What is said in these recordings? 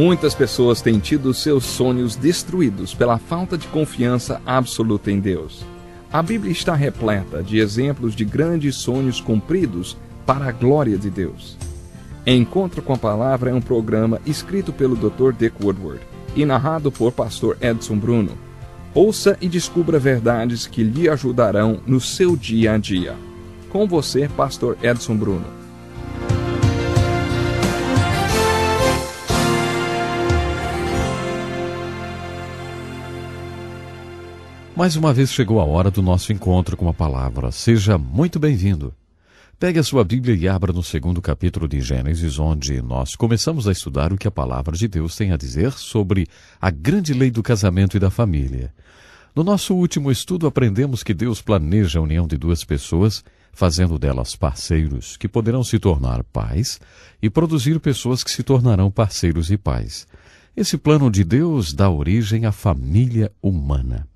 Muitas pessoas têm tido seus sonhos destruídos pela falta de confiança absoluta em Deus. A Bíblia está repleta de exemplos de grandes sonhos cumpridos para a glória de Deus. Encontro com a Palavra é um programa escrito pelo Dr. Dick Woodward e narrado por Pastor Edson Bruno. Ouça e descubra verdades que lhe ajudarão no seu dia a dia. Com você, Pastor Edson Bruno. Mais uma vez chegou a hora do nosso encontro com a palavra. Seja muito bem-vindo. Pegue a sua Bíblia e abra no segundo capítulo de Gênesis, onde nós começamos a estudar o que a palavra de Deus tem a dizer sobre a grande lei do casamento e da família. No nosso último estudo, aprendemos que Deus planeja a união de duas pessoas, fazendo delas parceiros, que poderão se tornar pais e produzir pessoas que se tornarão parceiros e pais. Esse plano de Deus dá origem à família humana.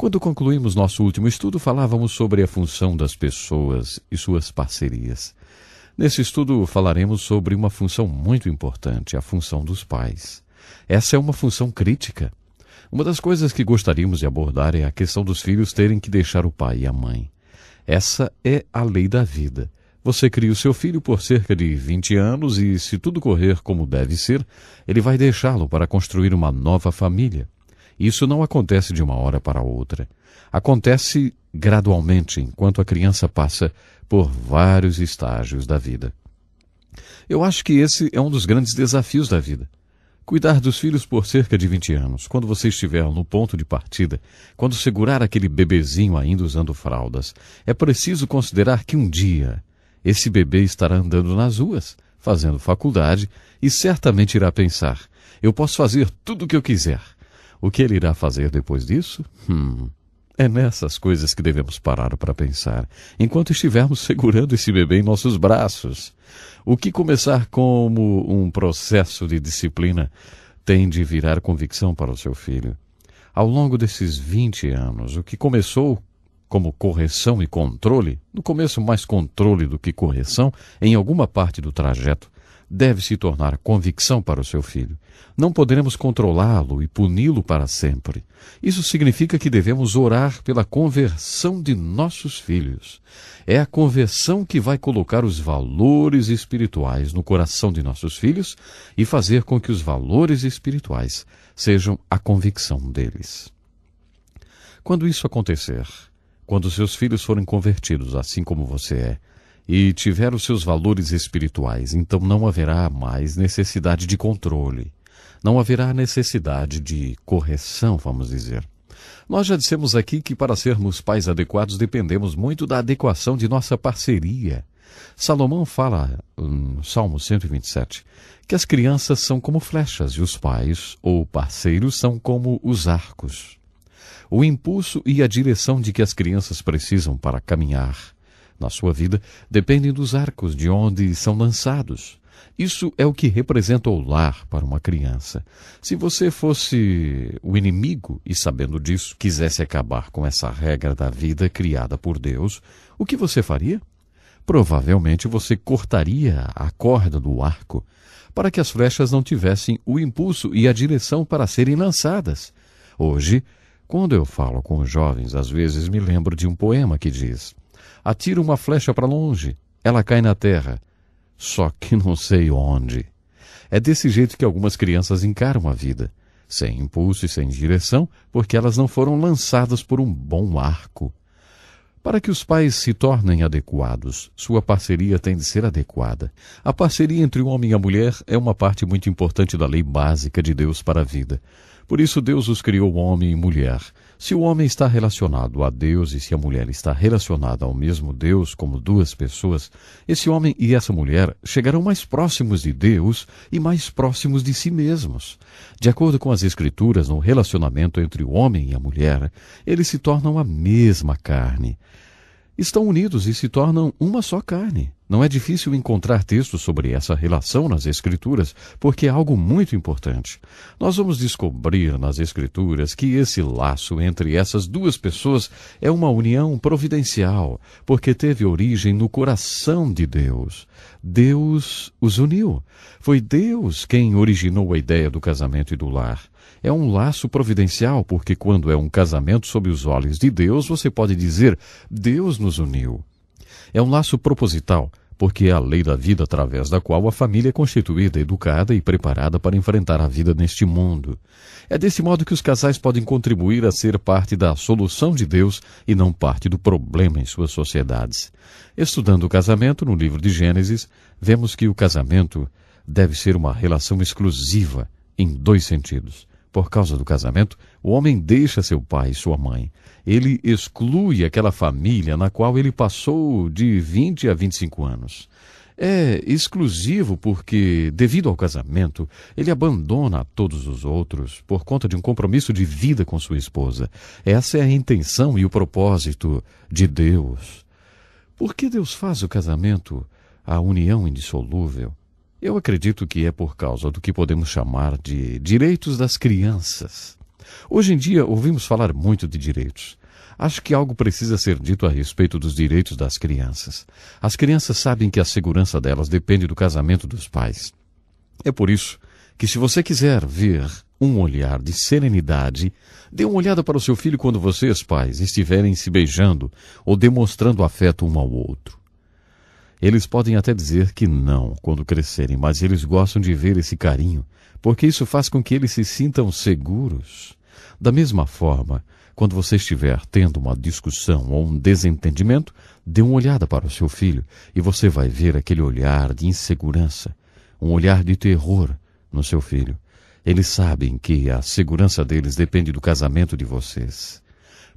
Quando concluímos nosso último estudo, falávamos sobre a função das pessoas e suas parcerias. Nesse estudo, falaremos sobre uma função muito importante, a função dos pais. Essa é uma função crítica. Uma das coisas que gostaríamos de abordar é a questão dos filhos terem que deixar o pai e a mãe. Essa é a lei da vida. Você cria o seu filho por cerca de 20 anos e, se tudo correr como deve ser, ele vai deixá-lo para construir uma nova família. Isso não acontece de uma hora para outra. Acontece gradualmente enquanto a criança passa por vários estágios da vida. Eu acho que esse é um dos grandes desafios da vida. Cuidar dos filhos por cerca de 20 anos, quando você estiver no ponto de partida, quando segurar aquele bebezinho ainda usando fraldas, é preciso considerar que um dia esse bebê estará andando nas ruas, fazendo faculdade e certamente irá pensar: eu posso fazer tudo o que eu quiser. O que ele irá fazer depois disso? Hum. É nessas coisas que devemos parar para pensar, enquanto estivermos segurando esse bebê em nossos braços. O que começar como um processo de disciplina tem de virar convicção para o seu filho. Ao longo desses 20 anos, o que começou como correção e controle, no começo mais controle do que correção, em alguma parte do trajeto, deve se tornar convicção para o seu filho. Não poderemos controlá-lo e puni-lo para sempre. Isso significa que devemos orar pela conversão de nossos filhos. É a conversão que vai colocar os valores espirituais no coração de nossos filhos e fazer com que os valores espirituais sejam a convicção deles. Quando isso acontecer, quando seus filhos forem convertidos, assim como você é, e tiver os seus valores espirituais, então não haverá mais necessidade de controle, não haverá necessidade de correção, vamos dizer. Nós já dissemos aqui que para sermos pais adequados dependemos muito da adequação de nossa parceria. Salomão fala, no hum, Salmo 127, que as crianças são como flechas e os pais ou parceiros são como os arcos. O impulso e a direção de que as crianças precisam para caminhar na sua vida dependem dos arcos de onde são lançados. Isso é o que representa o lar para uma criança. Se você fosse o inimigo e, sabendo disso, quisesse acabar com essa regra da vida criada por Deus, o que você faria? Provavelmente você cortaria a corda do arco para que as flechas não tivessem o impulso e a direção para serem lançadas. Hoje, quando eu falo com os jovens, às vezes me lembro de um poema que diz: Atira uma flecha para longe, ela cai na terra, só que não sei onde. É desse jeito que algumas crianças encaram a vida, sem impulso e sem direção, porque elas não foram lançadas por um bom arco. Para que os pais se tornem adequados, sua parceria tem de ser adequada. A parceria entre o homem e a mulher é uma parte muito importante da lei básica de Deus para a vida. Por isso Deus os criou homem e mulher. Se o homem está relacionado a Deus e se a mulher está relacionada ao mesmo Deus como duas pessoas, esse homem e essa mulher chegarão mais próximos de Deus e mais próximos de si mesmos. De acordo com as Escrituras, no relacionamento entre o homem e a mulher, eles se tornam a mesma carne. Estão unidos e se tornam uma só carne. Não é difícil encontrar textos sobre essa relação nas Escrituras, porque é algo muito importante. Nós vamos descobrir nas Escrituras que esse laço entre essas duas pessoas é uma união providencial, porque teve origem no coração de Deus. Deus os uniu. Foi Deus quem originou a ideia do casamento e do lar. É um laço providencial, porque quando é um casamento sob os olhos de Deus, você pode dizer: Deus nos uniu. É um laço proposital, porque é a lei da vida através da qual a família é constituída, educada e preparada para enfrentar a vida neste mundo. É desse modo que os casais podem contribuir a ser parte da solução de Deus e não parte do problema em suas sociedades. Estudando o casamento no livro de Gênesis, vemos que o casamento deve ser uma relação exclusiva em dois sentidos. Por causa do casamento, o homem deixa seu pai e sua mãe. Ele exclui aquela família na qual ele passou de 20 a 25 anos. É exclusivo porque, devido ao casamento, ele abandona a todos os outros por conta de um compromisso de vida com sua esposa. Essa é a intenção e o propósito de Deus. Por que Deus faz o casamento, a união indissolúvel? Eu acredito que é por causa do que podemos chamar de direitos das crianças. Hoje em dia ouvimos falar muito de direitos. Acho que algo precisa ser dito a respeito dos direitos das crianças. As crianças sabem que a segurança delas depende do casamento dos pais. É por isso que, se você quiser ver um olhar de serenidade, dê uma olhada para o seu filho quando vocês, pais, estiverem se beijando ou demonstrando afeto um ao outro. Eles podem até dizer que não quando crescerem, mas eles gostam de ver esse carinho, porque isso faz com que eles se sintam seguros. Da mesma forma, quando você estiver tendo uma discussão ou um desentendimento, dê uma olhada para o seu filho e você vai ver aquele olhar de insegurança, um olhar de terror no seu filho. Eles sabem que a segurança deles depende do casamento de vocês.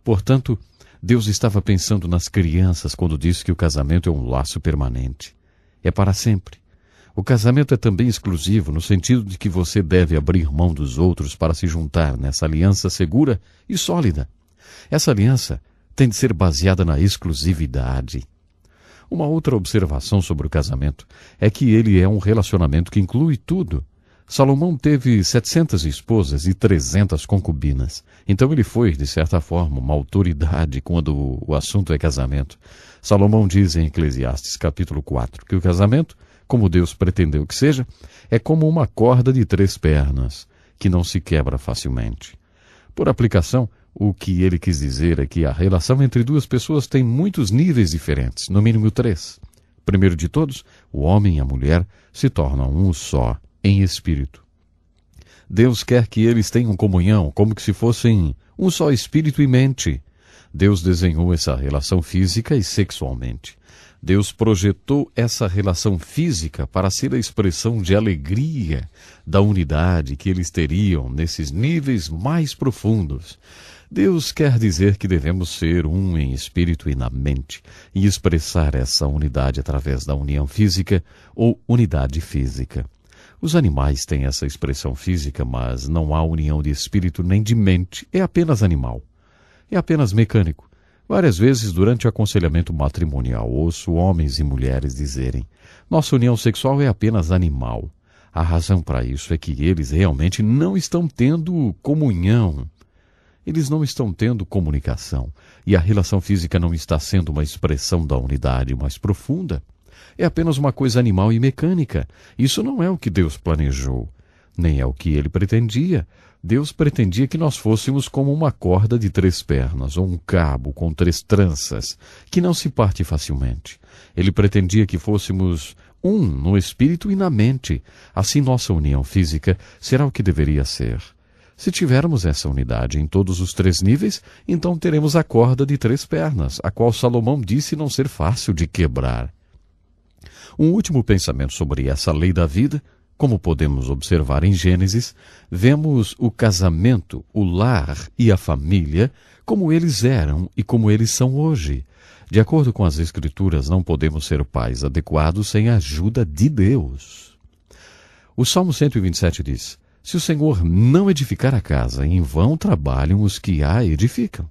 Portanto, Deus estava pensando nas crianças quando disse que o casamento é um laço permanente. É para sempre. O casamento é também exclusivo, no sentido de que você deve abrir mão dos outros para se juntar nessa aliança segura e sólida. Essa aliança tem de ser baseada na exclusividade. Uma outra observação sobre o casamento é que ele é um relacionamento que inclui tudo. Salomão teve 700 esposas e 300 concubinas. Então ele foi, de certa forma, uma autoridade quando o assunto é casamento. Salomão diz em Eclesiastes capítulo 4 que o casamento, como Deus pretendeu que seja, é como uma corda de três pernas, que não se quebra facilmente. Por aplicação, o que ele quis dizer é que a relação entre duas pessoas tem muitos níveis diferentes, no mínimo três. Primeiro de todos, o homem e a mulher se tornam um só em espírito. Deus quer que eles tenham comunhão, como que se fossem um só espírito e mente. Deus desenhou essa relação física e sexualmente. Deus projetou essa relação física para ser a expressão de alegria da unidade que eles teriam nesses níveis mais profundos. Deus quer dizer que devemos ser um em espírito e na mente e expressar essa unidade através da união física ou unidade física. Os animais têm essa expressão física, mas não há união de espírito nem de mente, é apenas animal. É apenas mecânico. Várias vezes durante o aconselhamento matrimonial ouço homens e mulheres dizerem: nossa união sexual é apenas animal. A razão para isso é que eles realmente não estão tendo comunhão. Eles não estão tendo comunicação e a relação física não está sendo uma expressão da unidade mais profunda é apenas uma coisa animal e mecânica. Isso não é o que Deus planejou, nem é o que ele pretendia. Deus pretendia que nós fôssemos como uma corda de três pernas ou um cabo com três tranças, que não se parte facilmente. Ele pretendia que fôssemos um no espírito e na mente. Assim, nossa união física será o que deveria ser. Se tivermos essa unidade em todos os três níveis, então teremos a corda de três pernas, a qual Salomão disse não ser fácil de quebrar. Um último pensamento sobre essa lei da vida. Como podemos observar em Gênesis, vemos o casamento, o lar e a família como eles eram e como eles são hoje. De acordo com as Escrituras, não podemos ser pais adequados sem a ajuda de Deus. O Salmo 127 diz: Se o Senhor não edificar a casa, em vão trabalham os que a edificam.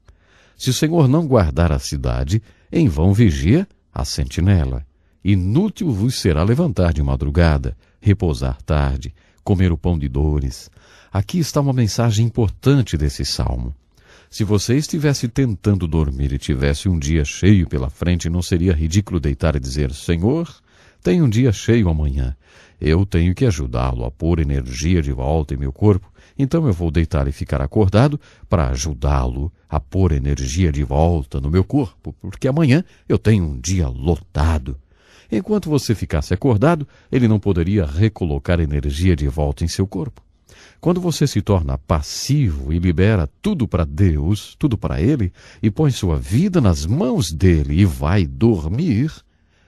Se o Senhor não guardar a cidade, em vão vigia a sentinela. Inútil vos será levantar de madrugada, repousar tarde, comer o pão de dores. Aqui está uma mensagem importante desse salmo. Se você estivesse tentando dormir e tivesse um dia cheio pela frente, não seria ridículo deitar e dizer: Senhor, tem um dia cheio amanhã. Eu tenho que ajudá-lo a pôr energia de volta em meu corpo, então eu vou deitar e ficar acordado para ajudá-lo a pôr energia de volta no meu corpo, porque amanhã eu tenho um dia lotado. Enquanto você ficasse acordado, ele não poderia recolocar energia de volta em seu corpo. Quando você se torna passivo e libera tudo para Deus, tudo para Ele, e põe sua vida nas mãos dele e vai dormir,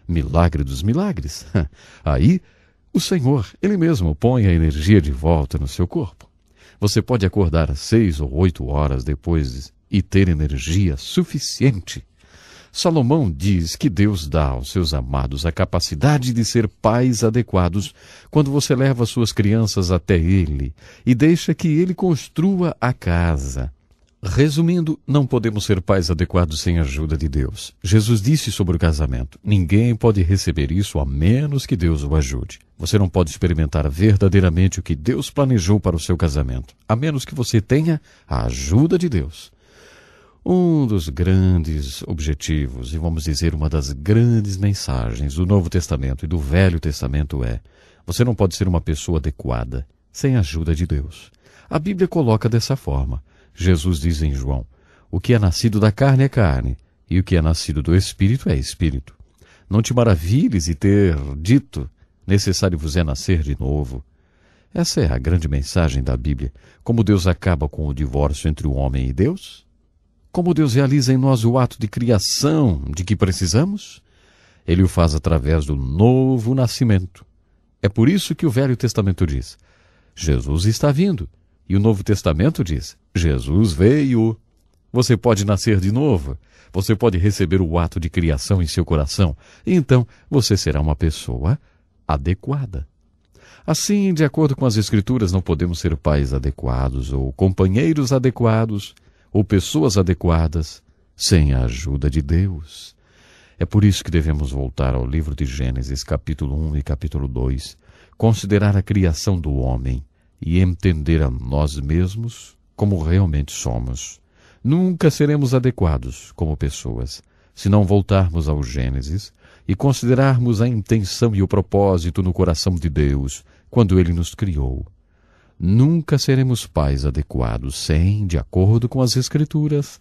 milagre dos milagres, aí o Senhor, Ele mesmo, põe a energia de volta no seu corpo. Você pode acordar seis ou oito horas depois e ter energia suficiente Salomão diz que Deus dá aos seus amados a capacidade de ser pais adequados quando você leva suas crianças até ele e deixa que ele construa a casa. Resumindo, não podemos ser pais adequados sem a ajuda de Deus. Jesus disse sobre o casamento: ninguém pode receber isso a menos que Deus o ajude. Você não pode experimentar verdadeiramente o que Deus planejou para o seu casamento, a menos que você tenha a ajuda de Deus. Um dos grandes objetivos, e vamos dizer uma das grandes mensagens do Novo Testamento e do Velho Testamento é: você não pode ser uma pessoa adequada sem a ajuda de Deus. A Bíblia coloca dessa forma. Jesus diz em João: O que é nascido da carne é carne, e o que é nascido do espírito é espírito. Não te maravilhes e ter dito: necessário vos é nascer de novo. Essa é a grande mensagem da Bíblia. Como Deus acaba com o divórcio entre o homem e Deus, como Deus realiza em nós o ato de criação de que precisamos? Ele o faz através do novo nascimento. É por isso que o Velho Testamento diz: Jesus está vindo. E o Novo Testamento diz: Jesus veio. Você pode nascer de novo. Você pode receber o ato de criação em seu coração. E então você será uma pessoa adequada. Assim, de acordo com as Escrituras, não podemos ser pais adequados ou companheiros adequados ou pessoas adequadas sem a ajuda de Deus. É por isso que devemos voltar ao livro de Gênesis, capítulo 1 e capítulo 2, considerar a criação do homem e entender a nós mesmos como realmente somos. Nunca seremos adequados como pessoas se não voltarmos ao Gênesis e considerarmos a intenção e o propósito no coração de Deus quando ele nos criou. Nunca seremos pais adequados sem, de acordo com as Escrituras,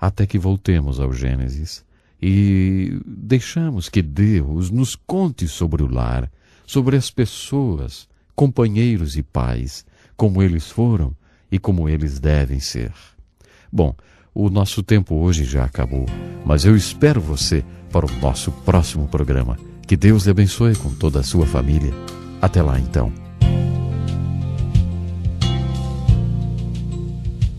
até que voltemos ao Gênesis e deixamos que Deus nos conte sobre o lar, sobre as pessoas, companheiros e pais, como eles foram e como eles devem ser. Bom, o nosso tempo hoje já acabou, mas eu espero você para o nosso próximo programa. Que Deus lhe abençoe com toda a sua família. Até lá então.